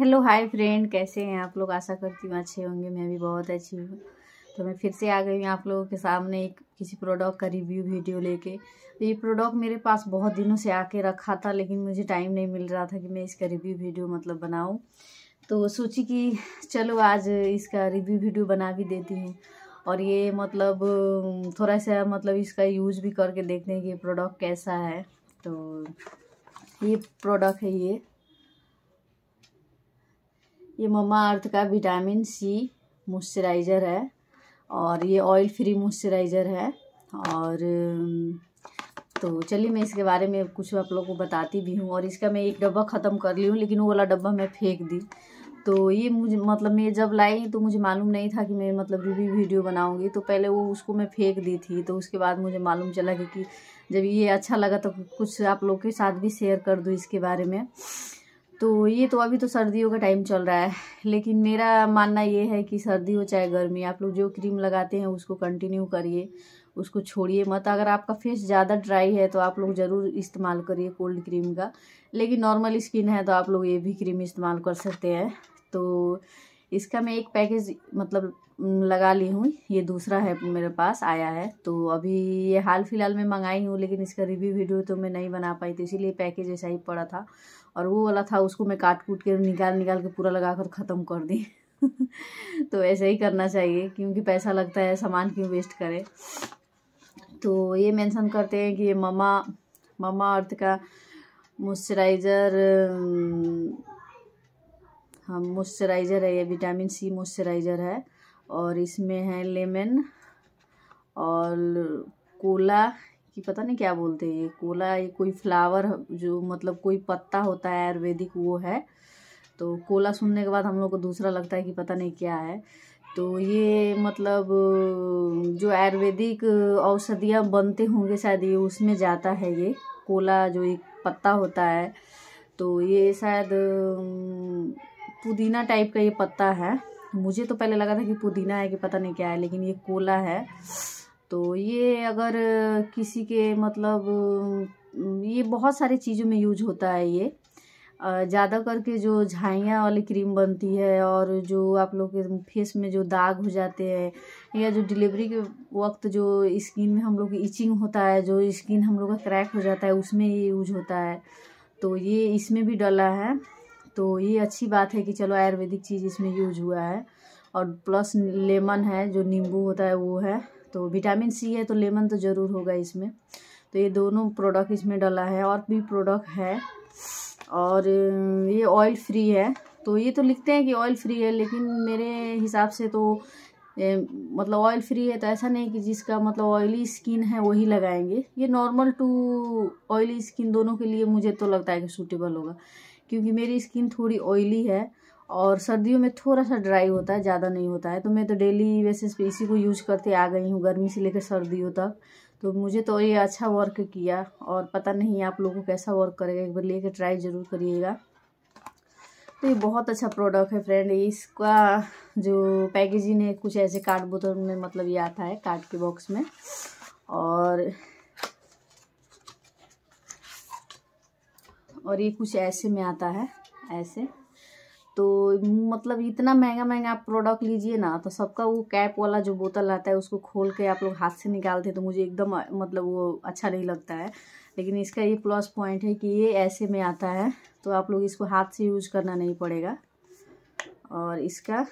hello hi friend कैसे हैं आप लोग आशा करती हूँ अच्छे होंगे मैं भी बहुत अच्छी हूँ तो मैं फिर से आ गई हूँ आप लोगों के सामने एक किसी प्रोडक्ट का रिव्यू वीडियो लेके तो ये प्रोडक्ट मेरे पास बहुत दिनों से आके रखा था लेकिन मुझे टाइम नहीं मिल रहा था कि मैं इसका रिव्यू वीडियो मतलब बनाऊँ तो सोची कि चलो आज इसका रिव्यू वीडियो बना भी देती हूँ और ये मतलब थोड़ा सा मतलब इसका यूज़ भी करके देखते हैं कि ये प्रोडक्ट कैसा है तो ये प्रोडक्ट है ये ये ममा अर्थ का विटामिन सी मॉइस्चराइज़र है और ये ऑयल फ्री मॉइस्चराइज़र है और तो चलिए मैं इसके बारे में कुछ आप लोगों को बताती भी हूँ और इसका मैं एक डब्बा ख़त्म कर ली हूँ लेकिन वो वाला डब्बा मैं फेंक दी तो ये मुझे मतलब मैं जब लाई तो मुझे मालूम नहीं था कि मैं मतलब रिव्यू वीडियो बनाऊंगी तो पहले वो उसको मैं फेंक दी थी तो उसके बाद मुझे मालूम चला कि, कि जब ये अच्छा लगा तो कुछ आप लोग के साथ भी शेयर कर दूँ इसके बारे में तो ये तो अभी तो सर्दियों का टाइम चल रहा है लेकिन मेरा मानना ये है कि सर्दी हो चाहे गर्मी आप लोग जो क्रीम लगाते हैं उसको कंटिन्यू करिए उसको छोड़िए मत अगर आपका फेस ज़्यादा ड्राई है तो आप लोग ज़रूर इस्तेमाल करिए कोल्ड क्रीम का लेकिन नॉर्मल स्किन है तो आप लोग ये भी क्रीम इस्तेमाल कर सकते हैं तो इसका मैं एक पैकेज मतलब लगा ली हूँ ये दूसरा है मेरे पास आया है तो अभी ये हाल फिलहाल मैं मंगाई हूँ लेकिन इसका रिव्यू वीडियो तो मैं नहीं बना पाई तो इसीलिए पैकेज ऐसा ही पड़ा था और वो वाला था उसको मैं काट कूट के निकाल निकाल के पूरा लगा कर ख़त्म कर दी तो ऐसे ही करना चाहिए क्योंकि पैसा लगता है सामान क्यों वेस्ट करें तो ये मेंशन करते हैं कि ये ममा ममा अर्थ का मॉइस्चराइज़र हम मॉइस्चराइज़र है ये विटामिन सी मॉइस्चराइज़र है और इसमें है लेमन और कोला कि पता नहीं क्या बोलते हैं ये कोला ये कोई फ्लावर जो मतलब कोई पत्ता होता है आयुर्वेदिक वो है तो कोला सुनने के बाद हम लोग को दूसरा लगता है कि पता नहीं क्या है तो ये मतलब जो आयुर्वेदिक औषधियाँ बनते होंगे शायद ये उसमें जाता है ये कोला जो एक पत्ता होता है तो ये शायद पुदीना टाइप का ये पत्ता है मुझे तो पहले लगा था कि पुदीना है कि पता नहीं क्या है लेकिन ये कोला है तो ये अगर किसी के मतलब ये बहुत सारे चीज़ों में यूज होता है ये ज़्यादा करके जो झाइयाँ वाली क्रीम बनती है और जो आप लोग के फेस में जो दाग हो जाते हैं या जो डिलीवरी के वक्त जो स्किन में हम लोग की इचिंग होता है जो स्किन हम लोग का क्रैक हो जाता है उसमें ये यूज होता है तो ये इसमें भी डला है तो ये अच्छी बात है कि चलो आयुर्वेदिक चीज़ इसमें यूज हुआ है और प्लस लेमन है जो नींबू होता है वो है तो विटामिन सी है तो लेमन तो ज़रूर होगा इसमें तो ये दोनों प्रोडक्ट इसमें डला है और भी प्रोडक्ट है और ये ऑयल फ्री है तो ये तो लिखते हैं कि ऑयल फ्री है लेकिन मेरे हिसाब से तो ए, मतलब ऑयल फ्री है तो ऐसा नहीं कि जिसका मतलब ऑयली स्किन है वही लगाएंगे ये नॉर्मल टू ऑयली स्किन दोनों के लिए मुझे तो लगता है कि सूटेबल होगा क्योंकि मेरी स्किन थोड़ी ऑयली है और सर्दियों में थोड़ा सा ड्राई होता है ज़्यादा नहीं होता है तो मैं तो डेली बेसिस पे इसी को यूज करते आ गई हूँ गर्मी से लेकर सर्दियों तक तो मुझे तो ये अच्छा वर्क किया और पता नहीं आप लोगों को कैसा वर्क करेगा एक बार लेकर ट्राई ज़रूर करिएगा तो ये बहुत अच्छा प्रोडक्ट है फ्रेंड इसका जो पैकेजिंग है कुछ ऐसे कार्ड बोतल में मतलब ये आता है कार्ड के बॉक्स में और और ये कुछ ऐसे में आता है ऐसे तो मतलब इतना महंगा महंगा आप प्रोडक्ट लीजिए ना तो सबका वो कैप वाला जो बोतल आता है उसको खोल के आप लोग हाथ से निकालते हैं तो मुझे एकदम मतलब वो अच्छा नहीं लगता है लेकिन इसका ये प्लस पॉइंट है कि ये ऐसे में आता है तो आप लोग इसको हाथ से यूज करना नहीं पड़ेगा और इसका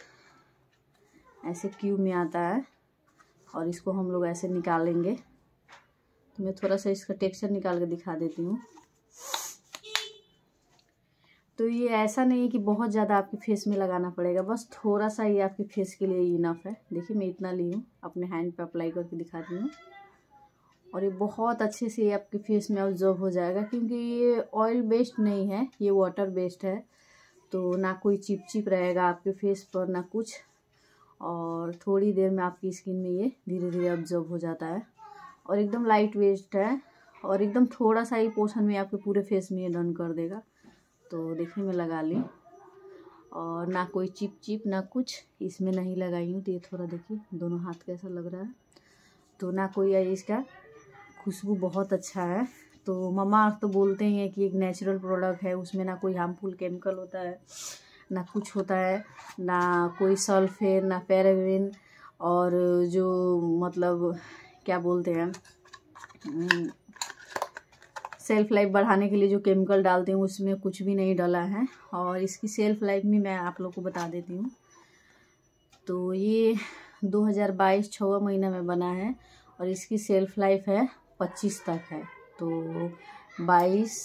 ऐसे क्यूब में आता है और इसको हम लोग ऐसे निकालेंगे तो मैं थोड़ा सा इसका टेक्सचर निकाल के दिखा देती हूँ तो ये ऐसा नहीं है कि बहुत ज़्यादा आपके फेस में लगाना पड़ेगा बस थोड़ा सा ये आपके फेस के लिए इनफ है देखिए मैं इतना ली हूँ अपने हैंड पे अप्लाई करके दिखाती हूँ और ये बहुत अच्छे से ये आपके फेस में ऑब्जर्व हो जाएगा क्योंकि ये ऑयल बेस्ड नहीं है ये वाटर बेस्ड है तो ना कोई चिपचिप रहेगा आपके फेस पर ना कुछ और थोड़ी देर में आपकी स्किन में ये धीरे धीरे ऑब्जर्व हो जाता है और एकदम लाइट वेस्ट है और एकदम थोड़ा सा ही पोर्शन में आपके पूरे फेस में ये डन कर देगा तो देखने में लगा ली और ना कोई चिप चिप ना कुछ इसमें नहीं लगाई हूँ तो ये थोड़ा देखिए दोनों हाथ कैसा लग रहा है तो ना कोई इसका खुशबू बहुत अच्छा है तो मम्मा तो बोलते ही हैं कि एक नेचुरल प्रोडक्ट है उसमें ना कोई हार्मफुल केमिकल होता है ना कुछ होता है ना कोई सल्फेन ना पैराविन और जो मतलब क्या बोलते हैं हम्म, सेल्फ लाइफ बढ़ाने के लिए जो केमिकल डालते हैं उसमें कुछ भी नहीं डला है और इसकी सेल्फ लाइफ भी मैं आप लोग को बता देती हूँ तो ये 2022 छवा महीना में बना है और इसकी सेल्फ लाइफ है 25 तक है तो 22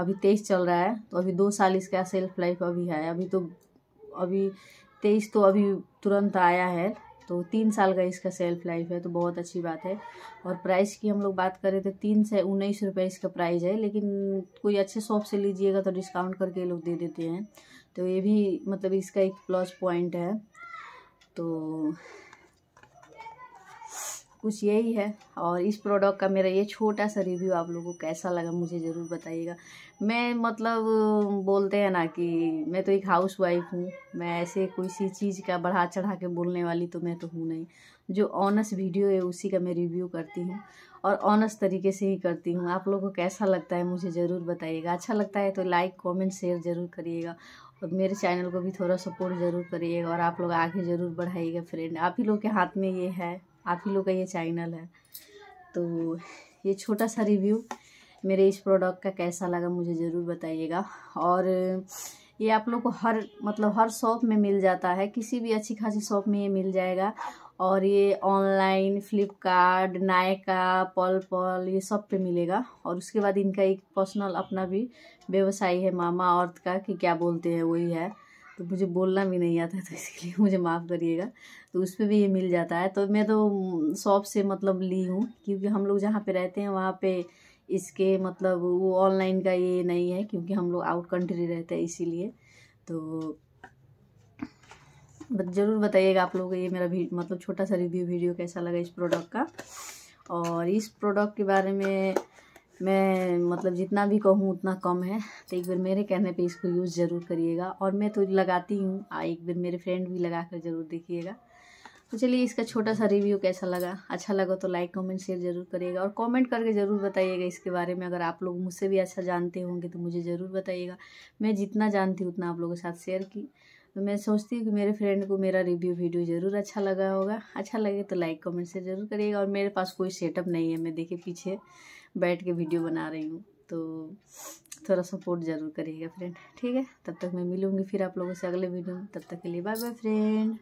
अभी तेईस चल रहा है तो अभी दो साल इसका सेल्फ लाइफ अभी है अभी तो अभी तेईस तो अभी तुरंत आया है तो तीन साल का इसका सेल्फ लाइफ है तो बहुत अच्छी बात है और प्राइस की हम लोग बात करें तो तीन से उन्नीस रुपये इसका प्राइस है लेकिन कोई अच्छे शॉप से लीजिएगा तो डिस्काउंट करके ये लोग दे देते हैं तो ये भी मतलब इसका एक प्लस पॉइंट है तो कुछ यही है और इस प्रोडक्ट का मेरा ये छोटा सा रिव्यू आप लोगों को कैसा लगा मुझे ज़रूर बताइएगा मैं मतलब बोलते हैं ना कि मैं तो एक हाउस वाइफ हूँ मैं ऐसे कोई सी चीज़ का बढ़ा चढ़ा के बोलने वाली तो मैं तो हूँ नहीं जो ऑनस वीडियो है उसी का मैं रिव्यू करती हूँ और ऑनस तरीके से ही करती हूँ आप लोगों को कैसा लगता है मुझे ज़रूर बताइएगा अच्छा लगता है तो लाइक कॉमेंट शेयर ज़रूर करिएगा और मेरे चैनल को भी थोड़ा सपोर्ट ज़रूर करिएगा और आप लोग आगे ज़रूर बढ़ाइएगा फ्रेंड आप ही लोग के हाथ में ये है आप ही लोग का ये चैनल है तो ये छोटा सा रिव्यू मेरे इस प्रोडक्ट का कैसा लगा मुझे ज़रूर बताइएगा और ये आप लोग को हर मतलब हर शॉप में मिल जाता है किसी भी अच्छी खासी शॉप में ये मिल जाएगा और ये ऑनलाइन फ्लिपकार्ट नायका पल पल ये सब पे मिलेगा और उसके बाद इनका एक पर्सनल अपना भी व्यवसाय है मामा अर्थ का कि क्या बोलते हैं वही है तो मुझे बोलना भी नहीं आता तो इसलिए मुझे माफ़ करिएगा तो उस पर भी ये मिल जाता है तो मैं तो शॉप से मतलब ली हूँ क्योंकि हम लोग जहाँ पे रहते हैं वहाँ पे इसके मतलब वो ऑनलाइन का ये नहीं है क्योंकि हम लोग आउट कंट्री रहते हैं इसीलिए तो ज़रूर बताइएगा आप लोगों को ये मेरा मतलब छोटा सा रिव्यू वीडियो कैसा लगा इस प्रोडक्ट का और इस प्रोडक्ट के बारे में मैं मतलब जितना भी कहूँ उतना कम है तो एक बार मेरे कहने पे इसको यूज़ ज़रूर करिएगा और मैं तो लगाती हूँ एक बार मेरे फ्रेंड भी लगा कर ज़रूर देखिएगा तो चलिए इसका छोटा सा रिव्यू कैसा लगा अच्छा लगा तो लाइक कमेंट शेयर ज़रूर करिएगा और कमेंट करके ज़रूर बताइएगा इसके बारे में अगर आप लोग मुझसे भी अच्छा जानते होंगे तो मुझे ज़रूर बताइएगा मैं जितना जानती हूँ उतना आप लोगों के साथ शेयर की तो मैं सोचती हूँ कि मेरे फ्रेंड को मेरा रिव्यू वीडियो ज़रूर अच्छा लगा होगा अच्छा लगे तो लाइक कमेंट से ज़रूर करिएगा और मेरे पास कोई सेटअप नहीं है मैं देखे पीछे बैठ के वीडियो बना रही हूँ तो थोड़ा सपोर्ट ज़रूर करिएगा फ्रेंड ठीक है तब तक मैं मिलूँगी फिर आप लोगों से अगले वीडियो में तब तक के लिए बाय बाय फ्रेंड